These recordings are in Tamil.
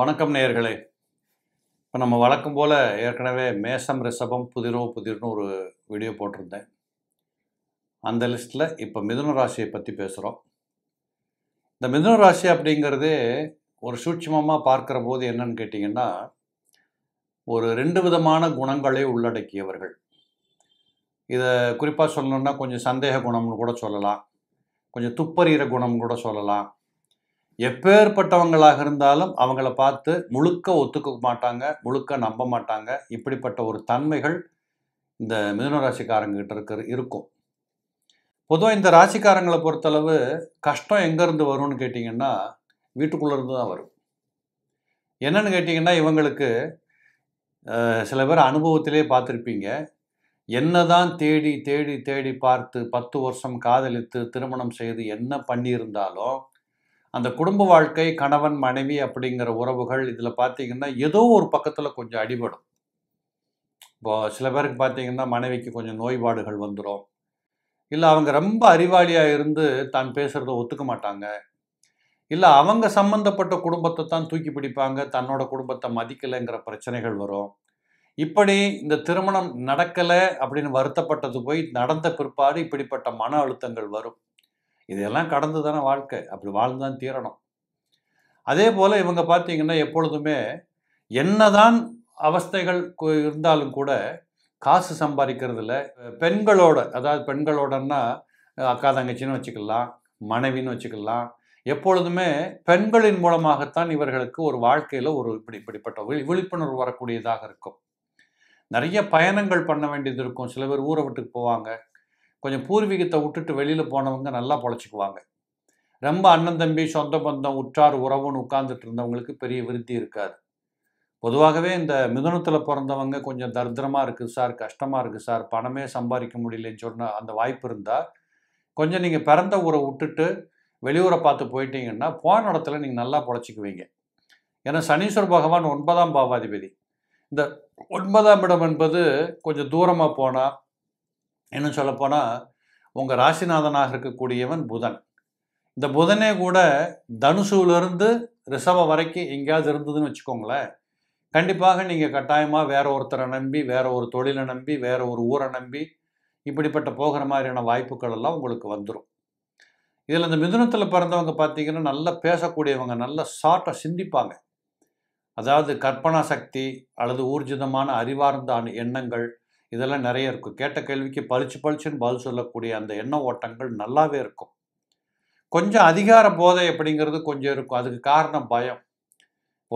வணக்கம் நேயர்களே இப்போ நம்ம வழக்கம் போல் ஏற்கனவே மேசம் ரிஷபம் புதிரோ புதிர்னு ஒரு வீடியோ போட்டிருந்தேன் அந்த லிஸ்ட்டில் இப்போ மிதுன ராசியை பற்றி பேசுகிறோம் இந்த மிதுன ராசி அப்படிங்கிறது ஒரு சூட்சமமாக பார்க்குற போது என்னன்னு கேட்டிங்கன்னா ஒரு ரெண்டு விதமான குணங்களை உள்ளடக்கியவர்கள் இதை குறிப்பாக சொல்லணுன்னா கொஞ்சம் சந்தேக குணம்னு கூட சொல்லலாம் கொஞ்சம் துப்பறிகிற குணம்னு கூட சொல்லலாம் எப்பேற்பட்டவங்களாக இருந்தாலும் அவங்கள பார்த்து முழுக்க ஒத்துக்க மாட்டாங்க முழுக்க நம்ப மாட்டாங்க இப்படிப்பட்ட ஒரு தன்மைகள் இந்த மிதுன ராசிக்காரங்கிட்ட இருக்கிற இருக்கும் பொதுவாக இந்த ராசிக்காரங்களை பொறுத்தளவு கஷ்டம் எங்கேருந்து வரும்னு கேட்டிங்கன்னா வீட்டுக்குள்ளேருந்து தான் வரும் என்னென்னு கேட்டிங்கன்னா இவங்களுக்கு சில பேர் அனுபவத்திலே பார்த்துருப்பீங்க என்ன தான் தேடி தேடி தேடி பார்த்து பத்து வருஷம் காதலித்து திருமணம் செய்து என்ன பண்ணியிருந்தாலும் அந்த குடும்ப வாழ்க்கை கணவன் மனைவி அப்படிங்கிற உறவுகள் இதில் பார்த்தீங்கன்னா ஏதோ ஒரு பக்கத்தில் கொஞ்சம் அடிபடும் இப்போ சில பேருக்கு பார்த்தீங்கன்னா மனைவிக்கு கொஞ்சம் நோய்பாடுகள் வந்துடும் இல்லை அவங்க ரொம்ப அறிவாளியாக இருந்து தான் பேசுகிறத ஒத்துக்க மாட்டாங்க இல்லை அவங்க சம்மந்தப்பட்ட குடும்பத்தை தான் தூக்கி பிடிப்பாங்க தன்னோட குடும்பத்தை மதிக்கலைங்கிற பிரச்சனைகள் வரும் இப்படி இந்த திருமணம் நடக்கலை அப்படின்னு வருத்தப்பட்டது போய் நடந்த பிற்பாடு இப்படிப்பட்ட மன அழுத்தங்கள் வரும் இதெல்லாம் கடந்து தானே வாழ்க்கை அப்படி வாழ்ந்து தான் தீரணும் அதே போல் இவங்க பார்த்தீங்கன்னா எப்பொழுதுமே என்னதான் அவஸ்தைகள் இருந்தாலும் கூட காசு சம்பாதிக்கிறதுல பெண்களோட அதாவது பெண்களோடன்னா அக்கா தங்கச்சின்னு வச்சுக்கலாம் மனைவின்னு வச்சுக்கலாம் எப்பொழுதுமே பெண்களின் மூலமாகத்தான் இவர்களுக்கு ஒரு வாழ்க்கையில் ஒரு இப்படி இப்படிப்பட்ட விழிப்புணர்வு வரக்கூடியதாக இருக்கும் நிறைய பயணங்கள் பண்ண வேண்டியது இருக்கும் சில பேர் ஊரை விட்டுக்கு போவாங்க கொஞ்சம் பூர்வீகத்தை விட்டுட்டு வெளியில் போனவங்க நல்லா பொழைச்சிக்குவாங்க ரொம்ப அண்ணன் தம்பி சொந்த பந்தம் உற்றார் உறவுன்னு உட்கார்ந்துட்டு இருந்தவங்களுக்கு பெரிய விருத்தி இருக்காது பொதுவாகவே இந்த மிதுனத்தில் பிறந்தவங்க கொஞ்சம் தரித்திரமாக இருக்குது சார் கஷ்டமாக இருக்குது சார் பணமே சம்பாதிக்க முடியலன்னு சொன்ன அந்த வாய்ப்பு இருந்தால் கொஞ்சம் நீங்கள் பிறந்த ஊரை விட்டுட்டு வெளியூரை பார்த்து போயிட்டீங்கன்னா போன இடத்துல நீங்கள் நல்லா பொழைச்சிக்குவீங்க ஏன்னா சனீஸ்வர பகவான் ஒன்பதாம் பாவாதிபதி இந்த ஒன்பதாம் இடம் என்பது கொஞ்சம் தூரமாக போனால் இன்னும் சொல்லப்போனால் உங்கள் ராசிநாதனாக இருக்கக்கூடியவன் புதன் இந்த புதனே கூட தனுசுலேருந்து ரிசவ வரைக்கும் எங்கேயாவது இருந்ததுன்னு வச்சுக்கோங்களேன் கண்டிப்பாக நீங்கள் கட்டாயமாக வேற ஒருத்தரை நம்பி வேற ஒரு தொழிலை நம்பி வேற ஒரு ஊரை நம்பி இப்படிப்பட்ட போகிற மாதிரியான வாய்ப்புகள் எல்லாம் உங்களுக்கு வந்துடும் இதில் இந்த மிதுனத்தில் பிறந்தவங்க பார்த்தீங்கன்னா நல்லா பேசக்கூடியவங்க நல்லா ஷார்ட்டாக சிந்திப்பாங்க அதாவது கற்பனா சக்தி அல்லது ஊர்ஜிதமான அறிவார்ந்த எண்ணங்கள் இதெல்லாம் நிறைய இருக்கும் கேட்ட கேள்விக்கு பளிச்சு பளிச்சுன்னு பதில் சொல்லக்கூடிய அந்த எண்ண ஓட்டங்கள் நல்லாவே இருக்கும் கொஞ்சம் அதிகார போதை அப்படிங்கிறது கொஞ்சம் இருக்கும் அதுக்கு காரணம் பயம்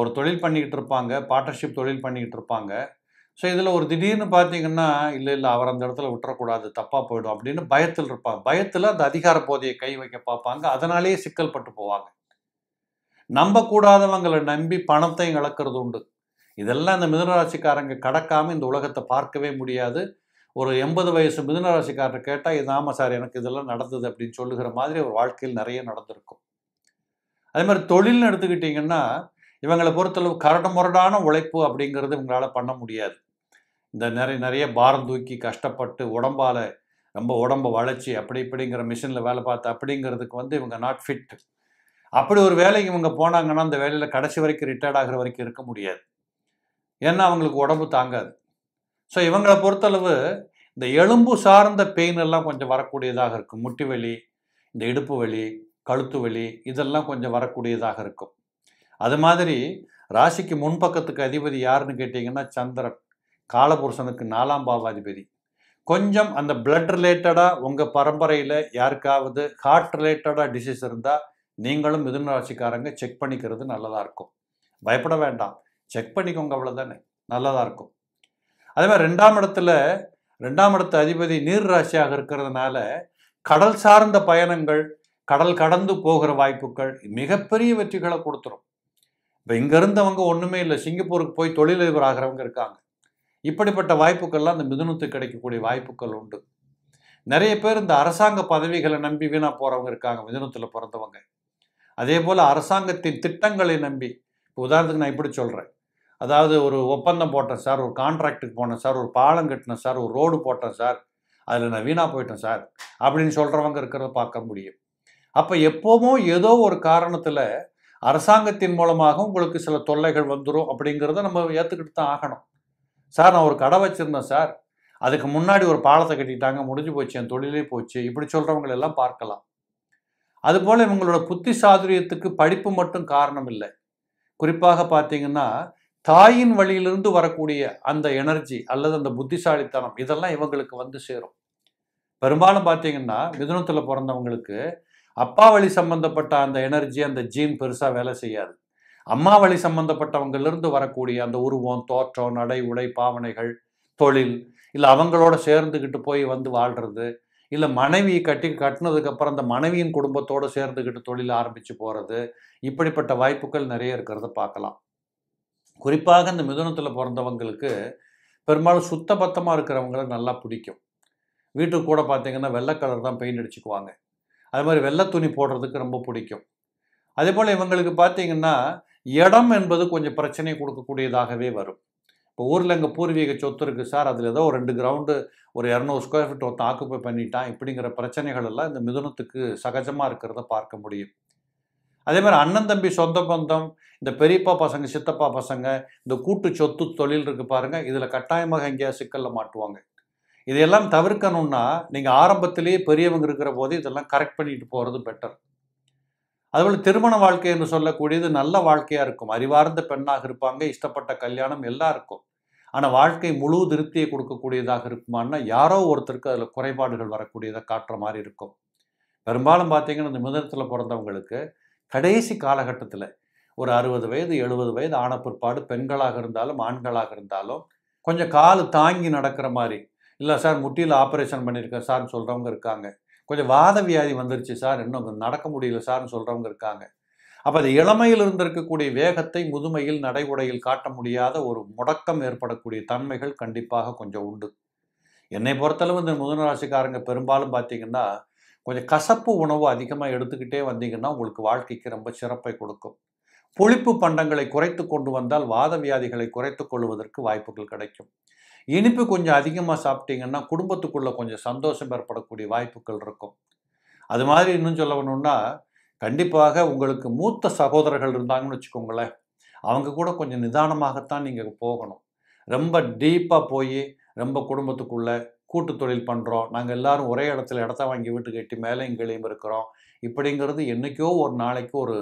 ஒரு தொழில் பண்ணிக்கிட்டு இருப்பாங்க பார்ட்னர்ஷிப் தொழில் பண்ணிக்கிட்டு இருப்பாங்க ஸோ இதில் ஒரு திடீர்னு பார்த்தீங்கன்னா இல்லை இல்லை அவர் அந்த இடத்துல விட்டுறக்கூடாது தப்பாக போயிடும் அப்படின்னு பயத்தில் இருப்பாங்க பயத்தில் அந்த அதிகார போதையை கை வைக்க பார்ப்பாங்க அதனாலேயே சிக்கல் பட்டு போவாங்க நம்பக்கூடாதவங்களை நம்பி பணத்தையும் இழக்கிறது உண்டு இதெல்லாம் இந்த மிதனராசிக்காரங்க கடக்காமல் இந்த உலகத்தை பார்க்கவே முடியாது ஒரு எண்பது வயசு மிதனராசிக்காரர் கேட்டால் இது ஆமாம் சார் எனக்கு இதெல்லாம் நடந்தது அப்படின்னு சொல்லுகிற மாதிரி ஒரு வாழ்க்கையில் நிறைய நடந்திருக்கும் அதே மாதிரி தொழில்னு எடுத்துக்கிட்டிங்கன்னா இவங்களை பொறுத்தளவு முரடான உழைப்பு அப்படிங்கிறது இவங்களால் பண்ண முடியாது இந்த நிறைய நிறைய பாரம் தூக்கி கஷ்டப்பட்டு உடம்பால் ரொம்ப உடம்பை வளைச்சி அப்படி இப்படிங்கிற மிஷினில் வேலை பார்த்து அப்படிங்கிறதுக்கு வந்து இவங்க நாட் ஃபிட் அப்படி ஒரு வேலைக்கு இவங்க போனாங்கன்னா அந்த வேலையில் கடைசி வரைக்கும் ரிட்டையர்ட் ஆகிற வரைக்கும் இருக்க முடியாது ஏன்னா அவங்களுக்கு உடம்பு தாங்காது ஸோ இவங்களை பொறுத்தளவு இந்த எலும்பு சார்ந்த பெயின் எல்லாம் கொஞ்சம் வரக்கூடியதாக இருக்கும் முட்டி வலி இந்த இடுப்பு வலி கழுத்து வலி இதெல்லாம் கொஞ்சம் வரக்கூடியதாக இருக்கும் அது மாதிரி ராசிக்கு முன்பக்கத்துக்கு அதிபதி யாருன்னு கேட்டிங்கன்னா சந்திரன் காலபுருஷனுக்கு நாலாம் பாவாதிபதி கொஞ்சம் அந்த பிளட் ரிலேட்டடாக உங்கள் பரம்பரையில் யாருக்காவது ஹார்ட் ரிலேட்டடாக டிசீஸ் இருந்தால் நீங்களும் மிதுன ராசிக்காரங்க செக் பண்ணிக்கிறது நல்லதாக இருக்கும் பயப்பட வேண்டாம் செக் பண்ணிக்கோங்க அவ்வளோதானே நல்லதாக இருக்கும் அதே மாதிரி ரெண்டாம் இடத்துல ரெண்டாம் இடத்து அதிபதி நீர் ராசியாக இருக்கிறதுனால கடல் சார்ந்த பயணங்கள் கடல் கடந்து போகிற வாய்ப்புகள் மிகப்பெரிய வெற்றிகளை கொடுத்துரும் இப்போ இங்கேருந்தவங்க ஒன்றுமே இல்லை சிங்கப்பூருக்கு போய் தொழிலதிபர் ஆகிறவங்க இருக்காங்க இப்படிப்பட்ட வாய்ப்புகள்லாம் அந்த மிதுனத்துக்கு கிடைக்கக்கூடிய வாய்ப்புகள் உண்டு நிறைய பேர் இந்த அரசாங்க பதவிகளை நம்பி வீணாக போகிறவங்க இருக்காங்க மிதுனத்தில் பிறந்தவங்க அதே போல் அரசாங்கத்தின் திட்டங்களை நம்பி இப்போ உதாரணத்துக்கு நான் இப்படி சொல்கிறேன் அதாவது ஒரு ஒப்பந்தம் போட்டேன் சார் ஒரு கான்ட்ராக்டுக்கு போனேன் சார் ஒரு பாலம் கட்டினேன் சார் ஒரு ரோடு போட்டேன் சார் அதில் நான் வீணாக போயிட்டேன் சார் அப்படின்னு சொல்கிறவங்க இருக்கிறத பார்க்க முடியும் அப்போ எப்போவும் ஏதோ ஒரு காரணத்தில் அரசாங்கத்தின் மூலமாக உங்களுக்கு சில தொல்லைகள் வந்துடும் அப்படிங்கிறத நம்ம ஏற்றுக்கிட்டு தான் ஆகணும் சார் நான் ஒரு கடை வச்சுருந்தேன் சார் அதுக்கு முன்னாடி ஒரு பாலத்தை கட்டிட்டாங்க முடிஞ்சு போச்சு என் தொழிலே போச்சு இப்படி சொல்கிறவங்களெல்லாம் பார்க்கலாம் அதுபோல் இவங்களோட புத்தி சாதுரியத்துக்கு படிப்பு மட்டும் காரணம் இல்லை குறிப்பாக பார்த்தீங்கன்னா தாயின் வழியிலிருந்து வரக்கூடிய அந்த எனர்ஜி அல்லது அந்த புத்திசாலித்தனம் இதெல்லாம் இவங்களுக்கு வந்து சேரும் பெரும்பாலும் பார்த்தீங்கன்னா மிதுனத்தில் பிறந்தவங்களுக்கு அப்பா வழி சம்பந்தப்பட்ட அந்த எனர்ஜி அந்த ஜீன் பெருசாக வேலை செய்யாது அம்மா வழி சம்பந்தப்பட்டவங்கள்லேருந்து வரக்கூடிய அந்த உருவம் தோற்றம் நடை உடை பாவனைகள் தொழில் இல்லை அவங்களோட சேர்ந்துக்கிட்டு போய் வந்து வாழ்கிறது இல்லை மனைவி கட்டி கட்டினதுக்கப்புறம் அந்த மனைவியின் குடும்பத்தோடு சேர்ந்துக்கிட்டு தொழில் ஆரம்பித்து போகிறது இப்படிப்பட்ட வாய்ப்புகள் நிறைய இருக்கிறத பார்க்கலாம் குறிப்பாக இந்த மிதுனத்தில் பிறந்தவங்களுக்கு பெரும்பாலும் சுத்த பத்தமாக இருக்கிறவங்கள நல்லா பிடிக்கும் வீட்டுக்கு கூட பார்த்தீங்கன்னா வெள்ளை கலர் தான் பெயிண்ட் அடிச்சுக்குவாங்க அது மாதிரி வெள்ளை துணி போடுறதுக்கு ரொம்ப பிடிக்கும் அதே போல் இவங்களுக்கு பார்த்தீங்கன்னா இடம் என்பது கொஞ்சம் பிரச்சனை கொடுக்கக்கூடியதாகவே வரும் இப்போ ஊரில் எங்கள் பூர்வீக சொத்து இருக்குது சார் அதில் ஏதோ ஒரு ரெண்டு கிரவுண்டு ஒரு இரநூறு ஸ்கொயர் ஃபீட் ஒருத்தன் ஆக்குப்பை பண்ணிட்டான் இப்படிங்கிற பிரச்சனைகள் எல்லாம் இந்த மிதுனத்துக்கு சகஜமாக இருக்கிறத பார்க்க முடியும் அதே மாதிரி அண்ணன் தம்பி சொந்த பந்தம் இந்த பெரியப்பா பசங்க சித்தப்பா பசங்க இந்த கூட்டு சொத்து தொழில் இருக்குது பாருங்கள் இதில் கட்டாயமாக எங்கேயா சிக்கலில் மாட்டுவாங்க இதையெல்லாம் தவிர்க்கணும்னா நீங்கள் ஆரம்பத்திலேயே பெரியவங்க இருக்கிற போது இதெல்லாம் கரெக்ட் பண்ணிட்டு போகிறது பெட்டர் அதுபோல் திருமண வாழ்க்கை என்று சொல்லக்கூடியது நல்ல வாழ்க்கையாக இருக்கும் அறிவார்ந்த பெண்ணாக இருப்பாங்க இஷ்டப்பட்ட கல்யாணம் எல்லாம் இருக்கும் ஆனால் வாழ்க்கை முழு திருப்தியை கொடுக்கக்கூடியதாக இருக்குமான்னா யாரோ ஒருத்தருக்கு அதில் குறைபாடுகள் வரக்கூடியதாக காட்டுற மாதிரி இருக்கும் பெரும்பாலும் பார்த்தீங்கன்னா இந்த மிதனத்தில் பிறந்தவங்களுக்கு கடைசி காலகட்டத்தில் ஒரு அறுபது வயது எழுபது வயது ஆன பிற்பாடு பெண்களாக இருந்தாலும் ஆண்களாக இருந்தாலும் கொஞ்சம் கால் தாங்கி நடக்கிற மாதிரி இல்லை சார் முட்டியில் ஆப்ரேஷன் பண்ணியிருக்கேன் சார்னு சொல்கிறவங்க இருக்காங்க கொஞ்சம் வாத வியாதி வந்துருச்சு சார் இன்னும் நடக்க முடியல சார்னு சொல்கிறவங்க இருக்காங்க அப்போ அது இளமையில் இருந்திருக்கக்கூடிய வேகத்தை முதுமையில் நடைமுறையில் காட்ட முடியாத ஒரு முடக்கம் ஏற்படக்கூடிய தன்மைகள் கண்டிப்பாக கொஞ்சம் உண்டு என்னை பொறுத்தளவு இந்த முதன ராசிக்காரங்க பெரும்பாலும் பார்த்தீங்கன்னா கொஞ்சம் கசப்பு உணவு அதிகமாக எடுத்துக்கிட்டே வந்தீங்கன்னா உங்களுக்கு வாழ்க்கைக்கு ரொம்ப சிறப்பை கொடுக்கும் புளிப்பு பண்டங்களை குறைத்து கொண்டு வந்தால் வாத வியாதிகளை குறைத்து கொள்வதற்கு வாய்ப்புகள் கிடைக்கும் இனிப்பு கொஞ்சம் அதிகமாக சாப்பிட்டீங்கன்னா குடும்பத்துக்குள்ளே கொஞ்சம் சந்தோஷம் ஏற்படக்கூடிய வாய்ப்புகள் இருக்கும் அது மாதிரி இன்னும் சொல்ல வேணும்னா கண்டிப்பாக உங்களுக்கு மூத்த சகோதரர்கள் இருந்தாங்கன்னு வச்சுக்கோங்களேன் அவங்க கூட கொஞ்சம் நிதானமாகத்தான் நீங்கள் போகணும் ரொம்ப டீப்பாக போய் ரொம்ப குடும்பத்துக்குள்ளே கூட்டு தொழில் பண்ணுறோம் நாங்கள் எல்லாரும் ஒரே இடத்துல இடத்த வாங்கி வீட்டு கட்டி மேலே எங்களையும் இருக்கிறோம் இப்படிங்கிறது என்றைக்கோ ஒரு நாளைக்கு ஒரு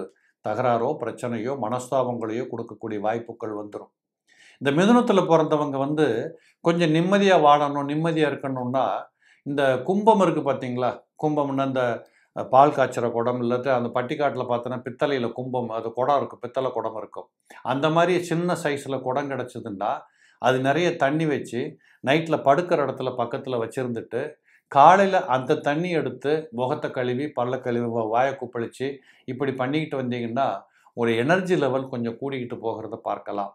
தகராறோ பிரச்சனையோ மனஸ்தாபங்களையோ கொடுக்கக்கூடிய வாய்ப்புகள் வந்துடும் இந்த மிதுனத்தில் பிறந்தவங்க வந்து கொஞ்சம் நிம்மதியாக வாழணும் நிம்மதியாக இருக்கணும்னா இந்த கும்பம் இருக்குது பார்த்தீங்களா கும்பம்னு அந்த பால் காய்ச்சிற குடம் இல்லாட்டி அந்த பட்டிக்காட்டில் பார்த்தோன்னா பித்தளையில் கும்பம் அது குடம் இருக்கும் பித்தளை குடம் இருக்கும் அந்த மாதிரி சின்ன சைஸில் குடம் கிடச்சிதுன்னா அது நிறைய தண்ணி வச்சு நைட்டில் படுக்கிற இடத்துல பக்கத்தில் வச்சுருந்துட்டு காலையில் அந்த தண்ணி எடுத்து முகத்தை கழுவி பல்ல கழுவி வாயை குப்பளித்து இப்படி பண்ணிக்கிட்டு வந்தீங்கன்னா ஒரு எனர்ஜி லெவல் கொஞ்சம் கூடிக்கிட்டு போகிறத பார்க்கலாம்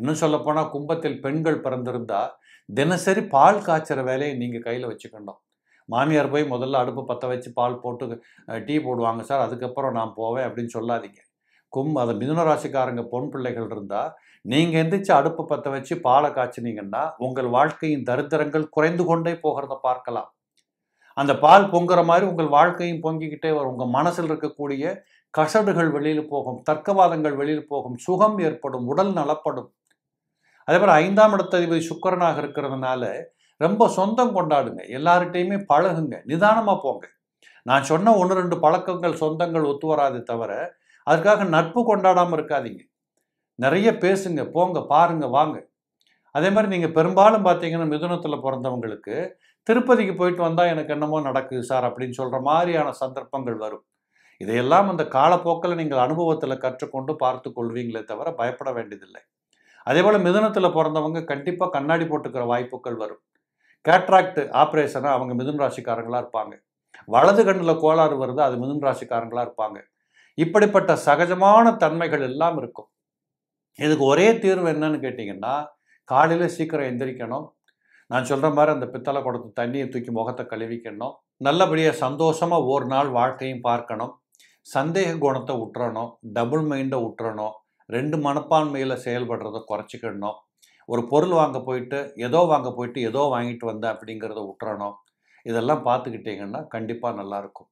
இன்னும் சொல்லப்போனால் கும்பத்தில் பெண்கள் பிறந்திருந்தால் தினசரி பால் காய்ச்சிற வேலையை நீங்கள் கையில் வச்சுக்கணும் மாமியார் போய் முதல்ல அடுப்பு பற்ற வச்சு பால் போட்டு டீ போடுவாங்க சார் அதுக்கப்புறம் நான் போவேன் அப்படின்னு சொல்லாதீங்க கும் அது மிதுன ராசிக்காரங்க பொன் பிள்ளைகள் இருந்தால் நீங்கள் எந்திரிச்சு அடுப்பு பற்ற வச்சு பாலை காய்ச்சினீங்கன்னா உங்கள் வாழ்க்கையின் தரித்திரங்கள் குறைந்து கொண்டே போகிறத பார்க்கலாம் அந்த பால் பொங்குற மாதிரி உங்கள் வாழ்க்கையும் பொங்கிக்கிட்டே வரும் உங்கள் மனசில் இருக்கக்கூடிய கசடுகள் வெளியில் போகும் தர்க்கவாதங்கள் வெளியில் போகும் சுகம் ஏற்படும் உடல் நலப்படும் அதே மாதிரி ஐந்தாம் இடத்ததிபதி சுக்கரனாக இருக்கிறதுனால ரொம்ப சொந்தம் கொண்டாடுங்க எல்லார்கிட்டையுமே பழகுங்க நிதானமாக போங்க நான் சொன்ன ஒன்று ரெண்டு பழக்கங்கள் சொந்தங்கள் ஒத்து வராது தவிர அதுக்காக நட்பு கொண்டாடாமல் இருக்காதீங்க நிறைய பேசுங்க போங்க பாருங்க வாங்க அதே மாதிரி நீங்கள் பெரும்பாலும் பார்த்தீங்கன்னா மிதுனத்தில் பிறந்தவங்களுக்கு திருப்பதிக்கு போயிட்டு வந்தால் எனக்கு என்னமோ நடக்குது சார் அப்படின்னு சொல்கிற மாதிரியான சந்தர்ப்பங்கள் வரும் இதையெல்லாம் அந்த காலப்போக்கில் நீங்கள் அனுபவத்தில் கற்றுக்கொண்டு பார்த்து கொள்வீங்களே தவிர பயப்பட வேண்டியதில்லை அதே போல் மிதுனத்தில் பிறந்தவங்க கண்டிப்பாக கண்ணாடி போட்டுக்கிற வாய்ப்புகள் வரும் கேட்ராக்ட் ஆப்ரேஷனாக அவங்க மிதுன் ராசிக்காரங்களாக இருப்பாங்க வலது கண்ணில் கோளாறு வருது அது மிதுன் ராசிக்காரங்களாக இருப்பாங்க இப்படிப்பட்ட சகஜமான தன்மைகள் எல்லாம் இருக்கும் இதுக்கு ஒரே தீர்வு என்னன்னு கேட்டிங்கன்னா காலையில் சீக்கிரம் எந்திரிக்கணும் நான் சொல்கிற மாதிரி அந்த பித்தளை குடத்து தண்ணியை தூக்கி முகத்தை கழுவிக்கணும் நல்லபடியாக சந்தோஷமாக ஒரு நாள் வாழ்க்கையும் பார்க்கணும் சந்தேக குணத்தை விட்டுறணும் டபுள் மைண்டை விட்டுறணும் ரெண்டு மனப்பான்மையில் செயல்படுறத குறைச்சிக்கிடணும் ஒரு பொருள் வாங்க போயிட்டு ஏதோ வாங்க போயிட்டு ஏதோ வாங்கிட்டு வந்தேன் அப்படிங்கிறத விட்டுறணும் இதெல்லாம் பார்த்துக்கிட்டிங்கன்னா கண்டிப்பாக நல்லாயிருக்கும்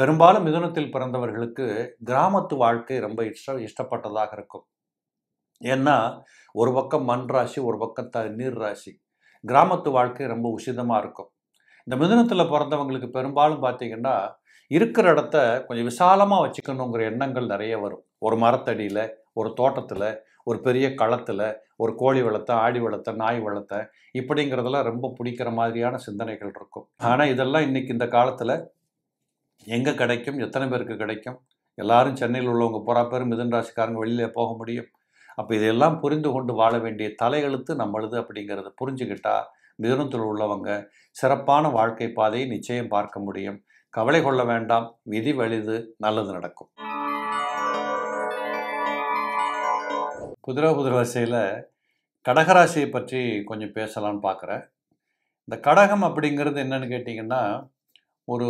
பெரும்பாலும் மிதுனத்தில் பிறந்தவர்களுக்கு கிராமத்து வாழ்க்கை ரொம்ப இஷ்ட இஷ்டப்பட்டதாக இருக்கும் ஏன்னா ஒரு பக்கம் மண் ராசி ஒரு பக்கம் த நீர் ராசி கிராமத்து வாழ்க்கை ரொம்ப உசிதமாக இருக்கும் இந்த மிதுனத்தில் பிறந்தவங்களுக்கு பெரும்பாலும் பார்த்தீங்கன்னா இருக்கிற இடத்த கொஞ்சம் விசாலமாக வச்சுக்கணுங்கிற எண்ணங்கள் நிறைய வரும் ஒரு மரத்தடியில் ஒரு தோட்டத்தில் ஒரு பெரிய களத்தில் ஒரு கோழி வளர்த்த ஆடி வளர்த்த நாய் வளர்த்த இப்படிங்கிறதெல்லாம் ரொம்ப பிடிக்கிற மாதிரியான சிந்தனைகள் இருக்கும் ஆனால் இதெல்லாம் இன்றைக்கி இந்த காலத்தில் எங்கே கிடைக்கும் எத்தனை பேருக்கு கிடைக்கும் எல்லாரும் சென்னையில் உள்ளவங்க போகிறா பேர் மிதன் ராசிக்காரங்க வெளியில் போக முடியும் அப்போ இதையெல்லாம் புரிந்து கொண்டு வாழ வேண்டிய தலையெழுத்து நம்மளது அப்படிங்கிறத புரிஞ்சுக்கிட்டா மிதுனத்தில் உள்ளவங்க சிறப்பான வாழ்க்கை பாதையை நிச்சயம் பார்க்க முடியும் கவலை கொள்ள வேண்டாம் விதி வலிது நல்லது நடக்கும் குதிரை குதிரை வரிசையில் கடகராசியை பற்றி கொஞ்சம் பேசலான்னு பார்க்குறேன் இந்த கடகம் அப்படிங்கிறது என்னன்னு கேட்டிங்கன்னா ஒரு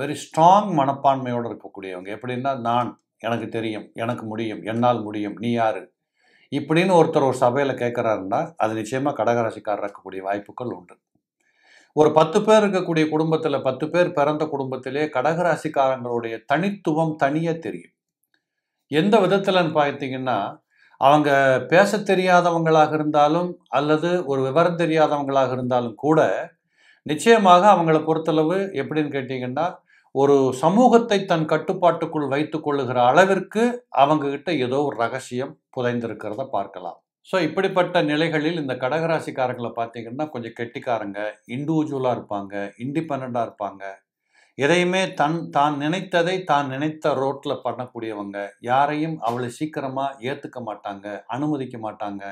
வெரி ஸ்ட்ராங் மனப்பான்மையோடு இருக்கக்கூடியவங்க எப்படின்னா நான் எனக்கு தெரியும் எனக்கு முடியும் என்னால் முடியும் நீ யார் இப்படின்னு ஒருத்தர் ஒரு சபையில் கேட்குறாருன்னா அது நிச்சயமாக கடகராசிக்காரர் இருக்கக்கூடிய வாய்ப்புகள் உண்டு ஒரு பத்து பேர் இருக்கக்கூடிய குடும்பத்தில் பத்து பேர் பிறந்த குடும்பத்திலே கடகராசிக்காரங்களுடைய தனித்துவம் தனியாக தெரியும் எந்த விதத்தில்னு பார்த்தீங்கன்னா அவங்க பேச தெரியாதவங்களாக இருந்தாலும் அல்லது ஒரு விவரம் தெரியாதவங்களாக இருந்தாலும் கூட நிச்சயமாக அவங்கள பொறுத்தளவு எப்படின்னு கேட்டிங்கன்னா ஒரு சமூகத்தை தன் கட்டுப்பாட்டுக்குள் வைத்துக் கொள்ளுகிற அளவிற்கு அவங்கக்கிட்ட ஏதோ ஒரு ரகசியம் புதைந்திருக்கிறத பார்க்கலாம் ஸோ இப்படிப்பட்ட நிலைகளில் இந்த கடகராசிக்காரங்களை பார்த்தீங்கன்னா கொஞ்சம் கெட்டிக்காரங்க இண்டிவிஜுவலாக இருப்பாங்க இண்டிபெண்ட்டாக இருப்பாங்க எதையுமே தன் தான் நினைத்ததை தான் நினைத்த ரோட்டில் பண்ணக்கூடியவங்க யாரையும் அவ்வளோ சீக்கிரமாக ஏற்றுக்க மாட்டாங்க அனுமதிக்க மாட்டாங்க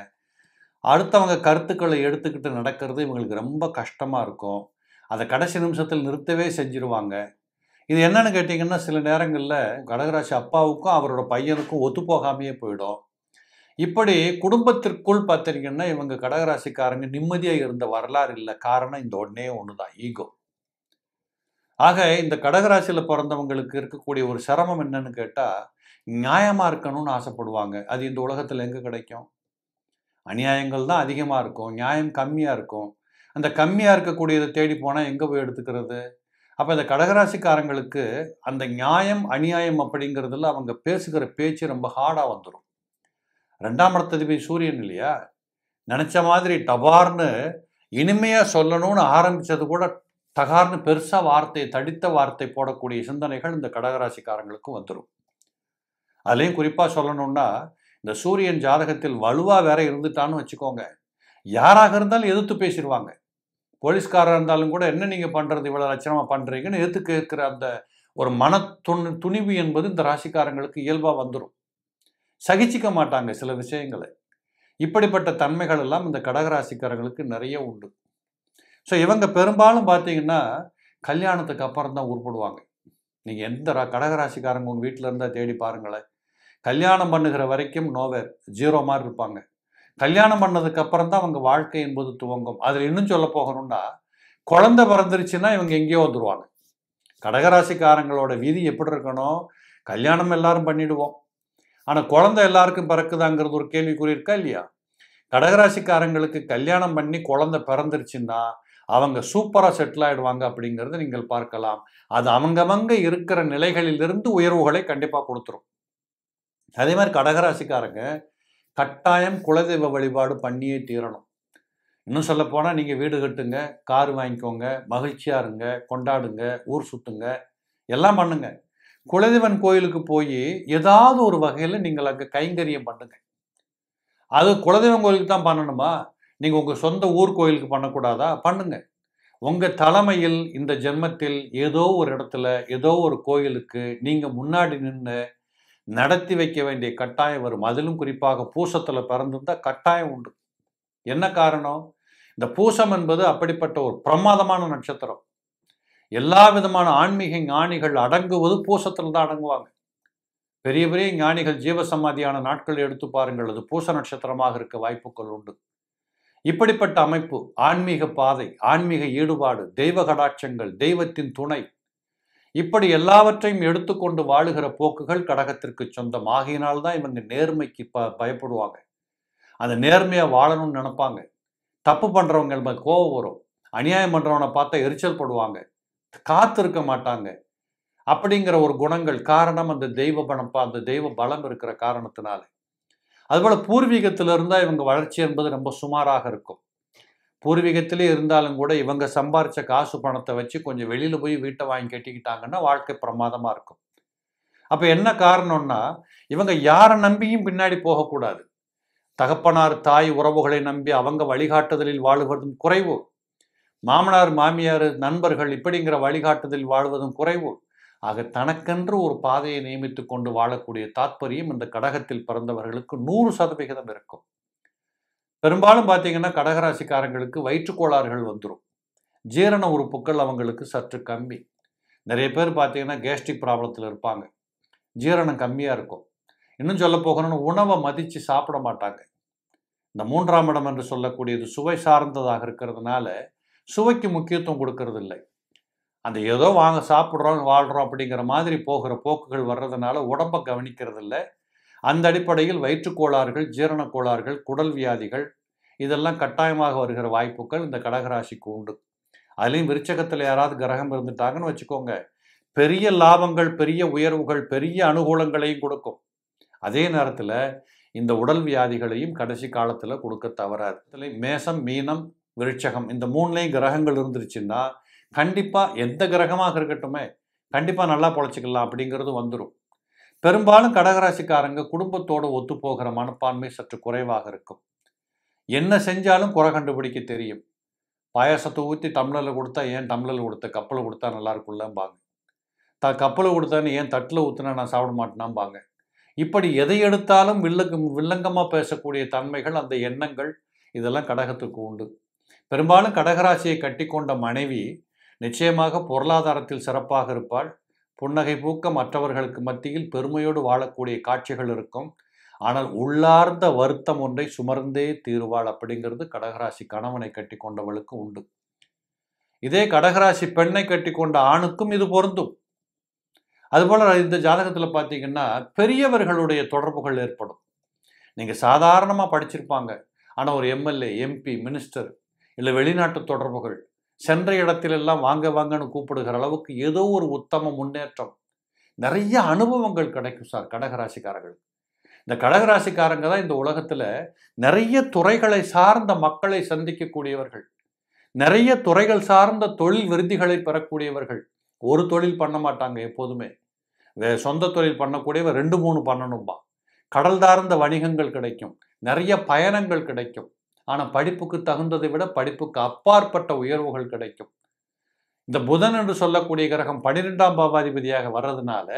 அடுத்தவங்க கருத்துக்களை எடுத்துக்கிட்டு நடக்கிறது இவங்களுக்கு ரொம்ப கஷ்டமாக இருக்கும் அதை கடைசி நிமிஷத்தில் நிறுத்தவே செஞ்சிருவாங்க இது என்னன்னு கேட்டிங்கன்னா சில நேரங்களில் கடகராசி அப்பாவுக்கும் அவரோட பையனுக்கும் ஒத்து போகாமையே போயிடும் இப்படி குடும்பத்திற்குள் பார்த்தீங்கன்னா இவங்க கடகராசிக்காரங்க நிம்மதியாக இருந்த வரலாறு இல்லை காரணம் இந்த ஒன்றே ஒன்று தான் ஈகோ ஆக இந்த கடகராசியில் பிறந்தவங்களுக்கு இருக்கக்கூடிய ஒரு சிரமம் என்னன்னு கேட்டால் நியாயமாக இருக்கணும்னு ஆசைப்படுவாங்க அது இந்த உலகத்தில் எங்கே கிடைக்கும் அநியாயங்கள் தான் அதிகமாக இருக்கும் நியாயம் கம்மியாக இருக்கும் அந்த கம்மியாக இருக்கக்கூடியதை தேடி போனால் எங்கே போய் எடுத்துக்கிறது அப்போ இந்த கடகராசிக்காரங்களுக்கு அந்த நியாயம் அநியாயம் அப்படிங்கிறதுல அவங்க பேசுகிற பேச்சு ரொம்ப ஹார்டாக வந்துடும் ரெண்டாம் இடத்ததிபதி சூரியன் இல்லையா நினச்ச மாதிரி டபார்னு இனிமையாக சொல்லணும்னு ஆரம்பித்தது கூட தகார்னு பெருசாக வார்த்தை தடித்த வார்த்தை போடக்கூடிய சிந்தனைகள் இந்த கடகராசிக்காரங்களுக்கும் வந்துடும் அதுலேயும் குறிப்பாக சொல்லணும்னா இந்த சூரியன் ஜாதகத்தில் வலுவாக வேற இருந்துட்டான்னு வச்சுக்கோங்க யாராக இருந்தாலும் எதிர்த்து பேசிடுவாங்க போலீஸ்காராக இருந்தாலும் கூட என்ன நீங்கள் பண்ணுறது இவ்வளோ லட்சணமாக பண்ணுறீங்கன்னு எதிர்த்து கேட்குற அந்த ஒரு மன துண் துணிவு என்பது இந்த ராசிக்காரங்களுக்கு இயல்பாக வந்துடும் சகிச்சிக்க மாட்டாங்க சில விஷயங்களை இப்படிப்பட்ட தன்மைகள் எல்லாம் இந்த கடகராசிக்காரங்களுக்கு நிறைய உண்டு ஸோ இவங்க பெரும்பாலும் பார்த்தீங்கன்னா கல்யாணத்துக்கு அப்புறம் தான் உருப்படுவாங்க நீங்கள் எந்த ரா கடகராசிக்காரங்க உங்கள் வீட்டில் இருந்தால் தேடி பாருங்களேன் கல்யாணம் பண்ணுகிற வரைக்கும் நோவேர் ஜீரோ மாதிரி இருப்பாங்க கல்யாணம் பண்ணதுக்கு அப்புறம் தான் அவங்க வாழ்க்கை என்பது துவங்கும் அதில் இன்னும் சொல்ல போகணும்னா குழந்தை பிறந்துருச்சுன்னா இவங்க எங்கேயோ வந்துடுவாங்க கடகராசிக்காரங்களோட விதி எப்படி இருக்கணும் கல்யாணம் எல்லாரும் பண்ணிடுவோம் ஆனால் குழந்தை எல்லாருக்கும் பிறக்குதாங்கிறது ஒரு கேள்விக்குறி இருக்கா இல்லையா கடகராசிக்காரங்களுக்கு கல்யாணம் பண்ணி குழந்தை பிறந்துருச்சுன்னா அவங்க சூப்பராக செட்டில் ஆகிடுவாங்க அப்படிங்கிறத நீங்கள் பார்க்கலாம் அது அவங்கவங்க இருக்கிற நிலைகளிலிருந்து உயர்வுகளை கண்டிப்பாக கொடுத்துரும் அதே மாதிரி கடகராசிக்காரங்க கட்டாயம் குலதெய்வ வழிபாடு பண்ணியே தீரணும் இன்னும் சொல்லப்போனால் நீங்கள் வீடு கட்டுங்க கார் வாங்கிக்கோங்க மகிழ்ச்சியாக இருங்க கொண்டாடுங்க ஊர் சுற்றுங்க எல்லாம் பண்ணுங்க குலதெய்வன் கோயிலுக்கு போய் ஏதாவது ஒரு வகையில் நீங்கள் அங்கே கைங்கரியம் பண்ணுங்க அது குலதெய்வம் கோயிலுக்கு தான் பண்ணணுமா நீங்கள் உங்கள் சொந்த ஊர் கோயிலுக்கு பண்ணக்கூடாதா பண்ணுங்க உங்கள் தலைமையில் இந்த ஜென்மத்தில் ஏதோ ஒரு இடத்துல ஏதோ ஒரு கோயிலுக்கு நீங்கள் முன்னாடி நின்று நடத்தி வைக்க வேண்டிய கட்டாயம் வரும் அதிலும் குறிப்பாக பூசத்தில் பிறந்திருந்தால் கட்டாயம் உண்டு என்ன காரணம் இந்த பூசம் என்பது அப்படிப்பட்ட ஒரு பிரமாதமான நட்சத்திரம் எல்லா விதமான ஆன்மீக ஞானிகள் அடங்குவது பூசத்தில் தான் அடங்குவாங்க பெரிய பெரிய ஞானிகள் ஜீவசமாதியான நாட்கள் எடுத்து பாருங்கள் அது பூச நட்சத்திரமாக இருக்க வாய்ப்புகள் உண்டு இப்படிப்பட்ட அமைப்பு ஆன்மீக பாதை ஆன்மீக ஈடுபாடு தெய்வ கடாட்சங்கள் தெய்வத்தின் துணை இப்படி எல்லாவற்றையும் எடுத்துக்கொண்டு வாழுகிற போக்குகள் கடகத்திற்கு சொந்தம் ஆகியனால்தான் இவங்க நேர்மைக்கு ப பயப்படுவாங்க அந்த நேர்மையாக வாழணும்னு நினைப்பாங்க தப்பு பண்ணுறவங்க நம்ம கோவம் வரும் அநியாயம் பண்ணுறவனை பார்த்தா எரிச்சல் படுவாங்க காத்திருக்க மாட்டாங்க அப்படிங்கிற ஒரு குணங்கள் காரணம் அந்த தெய்வ பணம் அந்த தெய்வ பலம் இருக்கிற காரணத்தினால அதுபோல் பூர்வீகத்திலிருந்தால் இவங்க வளர்ச்சி என்பது ரொம்ப சுமாராக இருக்கும் பூர்வீகத்திலே இருந்தாலும் கூட இவங்க சம்பாரித்த காசு பணத்தை வச்சு கொஞ்சம் வெளியில் போய் வீட்டை வாங்கி கட்டிக்கிட்டாங்கன்னா வாழ்க்கை பிரமாதமாக இருக்கும் அப்போ என்ன காரணம்னா இவங்க யாரை நம்பியும் பின்னாடி போகக்கூடாது தகப்பனார் தாய் உறவுகளை நம்பி அவங்க வழிகாட்டுதலில் வாழுவதும் குறைவு மாமனார் மாமியார் நண்பர்கள் இப்படிங்கிற வழிகாட்டுதலில் வாழ்வதும் குறைவு ஆக தனக்கென்று ஒரு பாதையை நியமித்து கொண்டு வாழக்கூடிய தாற்பயம் இந்த கடகத்தில் பிறந்தவர்களுக்கு நூறு சதவிகிதம் இருக்கும் பெரும்பாலும் பார்த்தீங்கன்னா கடகராசிக்காரங்களுக்கு வயிற்றுக்கோளாறுகள் வந்துடும் ஜீரண உறுப்புகள் அவங்களுக்கு சற்று கம்மி நிறைய பேர் பார்த்தீங்கன்னா கேஸ்ட்ரிக் ப்ராப்ளத்தில் இருப்பாங்க ஜீரணம் கம்மியாக இருக்கும் இன்னும் சொல்ல போகணும்னு உணவை மதித்து சாப்பிட மாட்டாங்க இந்த மூன்றாம் இடம் என்று சொல்லக்கூடியது சுவை சார்ந்ததாக இருக்கிறதுனால சுவைக்கு முக்கியத்துவம் கொடுக்கறது இல்லை அந்த ஏதோ வாங்க சாப்பிட்றோம் வாழ்கிறோம் அப்படிங்கிற மாதிரி போகிற போக்குகள் வர்றதுனால உடம்பை கவனிக்கிறது இல்லை அந்த அடிப்படையில் வயிற்றுக்கோளாறுகள் ஜீரண கோளாறுகள் குடல் வியாதிகள் இதெல்லாம் கட்டாயமாக வருகிற வாய்ப்புகள் இந்த கடகராசிக்கு உண்டு அதுலேயும் விருச்சகத்தில் யாராவது கிரகம் இருந்துட்டாங்கன்னு வச்சுக்கோங்க பெரிய லாபங்கள் பெரிய உயர்வுகள் பெரிய அனுகூலங்களையும் கொடுக்கும் அதே நேரத்தில் இந்த உடல் வியாதிகளையும் கடைசி காலத்தில் கொடுக்க தவறாது மேசம் மீனம் விருட்சகம் இந்த மூணுலேயும் கிரகங்கள் இருந்துருச்சுன்னா கண்டிப்பாக எந்த கிரகமாக இருக்கட்டுமே கண்டிப்பாக நல்லா பொழைச்சிக்கலாம் அப்படிங்கிறது வந்துடும் பெரும்பாலும் கடகராசிக்காரங்க குடும்பத்தோடு ஒத்து போகிற மனப்பான்மை சற்று குறைவாக இருக்கும் என்ன செஞ்சாலும் குறை கண்டுபிடிக்க தெரியும் பாயாசத்தை ஊற்றி தமிழில் கொடுத்தா ஏன் தமிழில் கொடுத்த கப்பலை கொடுத்தா நல்லா இருக்கும்லம்பாங்க த கப்பலை கொடுத்தான்னு ஏன் தட்டில் ஊற்றுனா நான் சாப்பிட மாட்டேனாம்பாங்க இப்படி எதை எடுத்தாலும் வில்லங்க வில்லங்கமாக பேசக்கூடிய தன்மைகள் அந்த எண்ணங்கள் இதெல்லாம் கடகத்துக்கு உண்டு பெரும்பாலும் கடகராசியை கட்டி கொண்ட மனைவி நிச்சயமாக பொருளாதாரத்தில் சிறப்பாக இருப்பாள் புன்னகை பூக்க மற்றவர்களுக்கு மத்தியில் பெருமையோடு வாழக்கூடிய காட்சிகள் இருக்கும் ஆனால் உள்ளார்ந்த வருத்தம் ஒன்றை சுமர்ந்தே தீருவாள் அப்படிங்கிறது கடகராசி கணவனை கட்டி கொண்டவளுக்கு உண்டு இதே கடகராசி பெண்ணை கட்டி கொண்ட ஆணுக்கும் இது பொருந்தும் அதுபோல் இந்த ஜாதகத்தில் பார்த்தீங்கன்னா பெரியவர்களுடைய தொடர்புகள் ஏற்படும் நீங்கள் சாதாரணமாக படிச்சிருப்பாங்க ஆனால் ஒரு எம்எல்ஏ எம்பி மினிஸ்டர் இல்லை வெளிநாட்டு தொடர்புகள் சென்ற இடத்திலெல்லாம் வாங்க வாங்கன்னு கூப்பிடுகிற அளவுக்கு ஏதோ ஒரு உத்தம முன்னேற்றம் நிறைய அனுபவங்கள் கிடைக்கும் சார் கடகராசிக்காரர்களுக்கு இந்த கடகராசிக்காரங்க தான் இந்த உலகத்தில் நிறைய துறைகளை சார்ந்த மக்களை சந்திக்கக்கூடியவர்கள் நிறைய துறைகள் சார்ந்த தொழில் விருதிகளை பெறக்கூடியவர்கள் ஒரு தொழில் பண்ண மாட்டாங்க எப்போதுமே சொந்த தொழில் பண்ணக்கூடியவர் ரெண்டு மூணு பண்ணணும்பா கடல் சார்ந்த வணிகங்கள் கிடைக்கும் நிறைய பயணங்கள் கிடைக்கும் ஆனால் படிப்புக்கு தகுந்ததை விட படிப்புக்கு அப்பாற்பட்ட உயர்வுகள் கிடைக்கும் இந்த புதன் என்று சொல்லக்கூடிய கிரகம் பன்னிரெண்டாம் பாவாதிபதியாக வர்றதுனால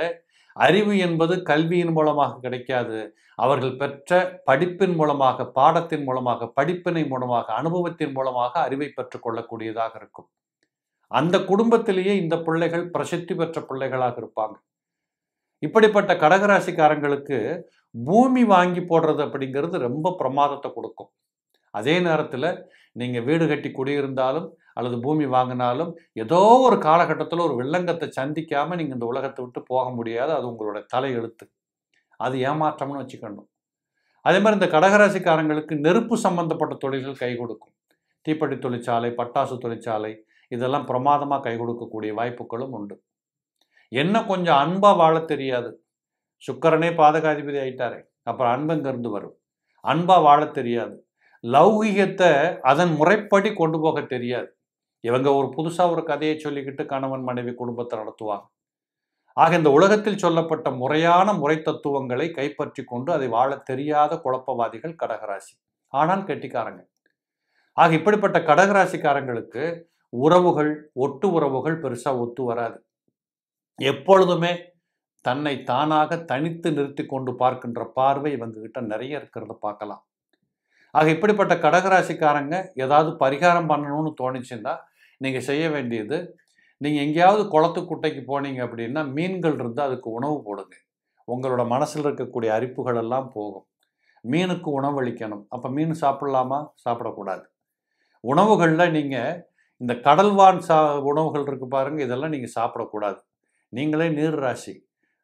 அறிவு என்பது கல்வியின் மூலமாக கிடைக்காது அவர்கள் பெற்ற படிப்பின் மூலமாக பாடத்தின் மூலமாக படிப்பினை மூலமாக அனுபவத்தின் மூலமாக அறிவை பெற்றுக்கொள்ளக்கூடியதாக இருக்கும் அந்த குடும்பத்திலேயே இந்த பிள்ளைகள் பிரசித்தி பெற்ற பிள்ளைகளாக இருப்பாங்க இப்படிப்பட்ட கடகராசிக்காரங்களுக்கு பூமி வாங்கி போடுறது அப்படிங்கிறது ரொம்ப பிரமாதத்தை கொடுக்கும் அதே நேரத்தில் நீங்கள் வீடு கட்டி குடியிருந்தாலும் அல்லது பூமி வாங்கினாலும் ஏதோ ஒரு காலகட்டத்தில் ஒரு வில்லங்கத்தை சந்திக்காமல் நீங்கள் இந்த உலகத்தை விட்டு போக முடியாது அது உங்களோட தலையெழுத்து அது ஏமாற்றம்னு வச்சுக்கணும் அதே மாதிரி இந்த கடகராசிக்காரங்களுக்கு நெருப்பு சம்பந்தப்பட்ட தொழில்கள் கை கொடுக்கும் தீப்பெட்டி தொழிற்சாலை பட்டாசு தொழிற்சாலை இதெல்லாம் பிரமாதமாக கை கொடுக்கக்கூடிய வாய்ப்புகளும் உண்டு என்ன கொஞ்சம் அன்பாக வாழ தெரியாது சுக்கரனே பாதகாதிபதி ஆகிட்டாரே அப்புறம் அன்பங்கிருந்து வரும் அன்பாக வாழ தெரியாது லௌகிகத்தை அதன் முறைப்படி கொண்டு போக தெரியாது இவங்க ஒரு புதுசாக ஒரு கதையை சொல்லிக்கிட்டு கணவன் மனைவி குடும்பத்தை நடத்துவாங்க ஆக இந்த உலகத்தில் சொல்லப்பட்ட முறையான முறை தத்துவங்களை கைப்பற்றி கொண்டு அதை வாழ தெரியாத குழப்பவாதிகள் கடகராசி ஆனால் கெட்டிக்காரங்க ஆக இப்படிப்பட்ட கடகராசிக்காரங்களுக்கு உறவுகள் ஒட்டு உறவுகள் பெருசாக ஒத்து வராது எப்பொழுதுமே தன்னை தானாக தனித்து நிறுத்தி கொண்டு பார்க்கின்ற பார்வை இவங்ககிட்ட நிறைய இருக்கிறத பார்க்கலாம் ஆக இப்படிப்பட்ட கடகராசிக்காரங்க ஏதாவது பரிகாரம் பண்ணணும்னு தோணிச்சுன்னா நீங்கள் செய்ய வேண்டியது நீங்கள் எங்கேயாவது குளத்து குட்டைக்கு போனீங்க அப்படின்னா மீன்கள் இருந்தால் அதுக்கு உணவு போடுங்க உங்களோட மனசில் இருக்கக்கூடிய அரிப்புகள் எல்லாம் போகும் மீனுக்கு உணவு அளிக்கணும் அப்போ மீன் சாப்பிட்லாமா சாப்பிடக்கூடாது உணவுகளில் நீங்கள் இந்த கடல்வான் சா உணவுகள் இருக்குது பாருங்கள் இதெல்லாம் நீங்கள் சாப்பிடக்கூடாது நீங்களே நீர் ராசி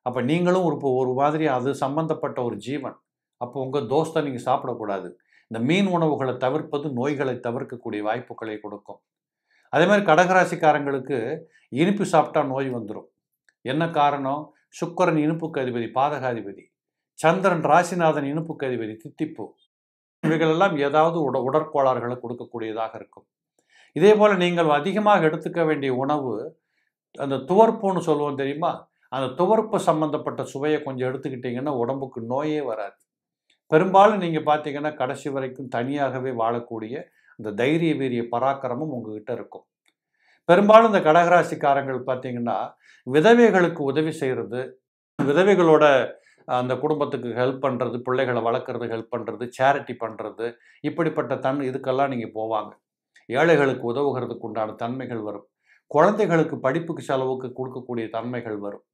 அப்போ நீங்களும் ஒரு ஒரு மாதிரி அது சம்மந்தப்பட்ட ஒரு ஜீவன் அப்போ உங்கள் தோஸ்தை நீங்கள் சாப்பிடக்கூடாது இந்த மீன் உணவுகளை தவிர்ப்பது நோய்களை தவிர்க்கக்கூடிய வாய்ப்புகளை கொடுக்கும் அதே மாதிரி கடகராசிக்காரங்களுக்கு இனிப்பு சாப்பிட்டா நோய் வந்துடும் என்ன காரணம் சுக்கரன் இனிப்புக்கு அதிபதி பாதகாதிபதி சந்திரன் ராசிநாதன் இனிப்புக்கு அதிபதி தித்திப்பு இவைகளெல்லாம் ஏதாவது உட உடற்கோளாறுகளை கொடுக்கக்கூடியதாக இருக்கும் இதே போல் நீங்கள் அதிகமாக எடுத்துக்க வேண்டிய உணவு அந்த துவர்ப்புன்னு சொல்லுவோம் தெரியுமா அந்த துவர்ப்பு சம்மந்தப்பட்ட சுவையை கொஞ்சம் எடுத்துக்கிட்டிங்கன்னா உடம்புக்கு நோயே வராது பெரும்பாலும் நீங்கள் பார்த்தீங்கன்னா கடைசி வரைக்கும் தனியாகவே வாழக்கூடிய அந்த தைரிய வீரிய பராக்கிரமும் உங்ககிட்ட இருக்கும் பெரும்பாலும் இந்த கடகராசிக்காரங்கள் பார்த்தீங்கன்னா விதவைகளுக்கு உதவி செய்கிறது விதவைகளோட அந்த குடும்பத்துக்கு ஹெல்ப் பண்ணுறது பிள்ளைகளை வளர்க்குறது ஹெல்ப் பண்ணுறது சேரிட்டி பண்ணுறது இப்படிப்பட்ட தன் இதுக்கெல்லாம் நீங்கள் போவாங்க ஏழைகளுக்கு உதவுகிறதுக்கு உண்டான தன்மைகள் வரும் குழந்தைகளுக்கு படிப்புக்கு செலவுக்கு கொடுக்கக்கூடிய தன்மைகள் வரும்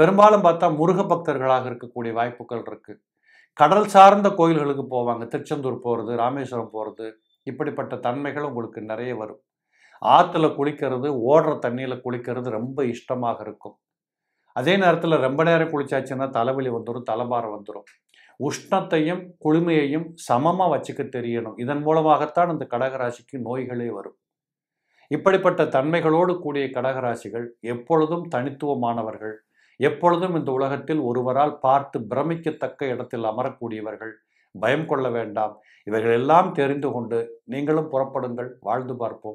பெரும்பாலும் பார்த்தா முருக பக்தர்களாக இருக்கக்கூடிய வாய்ப்புகள் இருக்குது கடல் சார்ந்த கோயில்களுக்கு போவாங்க திருச்செந்தூர் போகிறது ராமேஸ்வரம் போகிறது இப்படிப்பட்ட தன்மைகள் உங்களுக்கு நிறைய வரும் ஆற்றுல குளிக்கிறது ஓடுற தண்ணியில் குளிக்கிறது ரொம்ப இஷ்டமாக இருக்கும் அதே நேரத்தில் ரொம்ப நேரம் குளிச்சாச்சுன்னா தலைவலி வந்துடும் தலைபாரம் வந்துடும் உஷ்ணத்தையும் குளுமையையும் சமமாக வச்சுக்க தெரியணும் இதன் மூலமாகத்தான் அந்த கடகராசிக்கு நோய்களே வரும் இப்படிப்பட்ட தன்மைகளோடு கூடிய கடகராசிகள் எப்பொழுதும் தனித்துவமானவர்கள் எப்பொழுதும் இந்த உலகத்தில் ஒருவரால் பார்த்து பிரமிக்கத்தக்க இடத்தில் அமரக்கூடியவர்கள் பயம் கொள்ள வேண்டாம் இவைகளெல்லாம் தெரிந்து கொண்டு நீங்களும் புறப்படுங்கள் வாழ்ந்து பார்ப்போம்